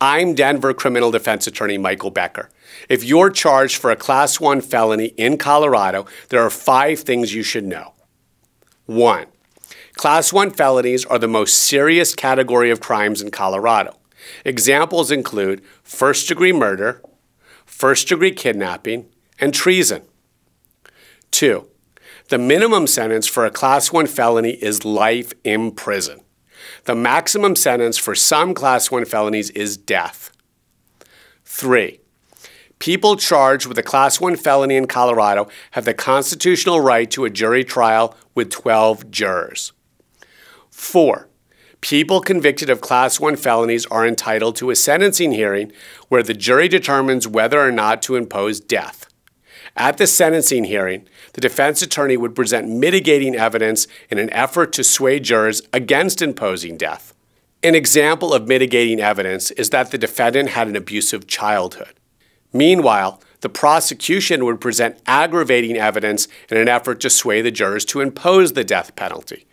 I'm Denver criminal defense attorney Michael Becker. If you're charged for a class one felony in Colorado, there are five things you should know. One, class one felonies are the most serious category of crimes in Colorado. Examples include first degree murder, first degree kidnapping, and treason. Two, the minimum sentence for a class one felony is life in prison. The maximum sentence for some Class 1 felonies is death. 3. People charged with a Class 1 felony in Colorado have the constitutional right to a jury trial with 12 jurors. 4. People convicted of Class 1 felonies are entitled to a sentencing hearing where the jury determines whether or not to impose death. At the sentencing hearing, the defense attorney would present mitigating evidence in an effort to sway jurors against imposing death. An example of mitigating evidence is that the defendant had an abusive childhood. Meanwhile, the prosecution would present aggravating evidence in an effort to sway the jurors to impose the death penalty.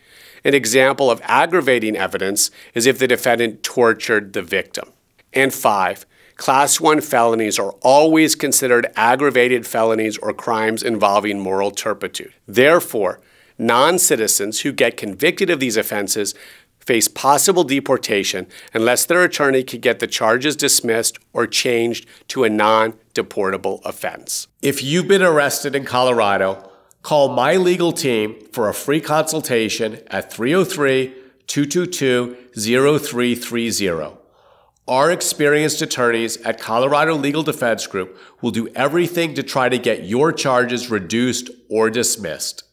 An example of aggravating evidence is if the defendant tortured the victim. And five, Class 1 felonies are always considered aggravated felonies or crimes involving moral turpitude. Therefore, non citizens who get convicted of these offenses face possible deportation unless their attorney could get the charges dismissed or changed to a non deportable offense. If you've been arrested in Colorado, call my legal team for a free consultation at 303 222 0330. Our experienced attorneys at Colorado Legal Defense Group will do everything to try to get your charges reduced or dismissed.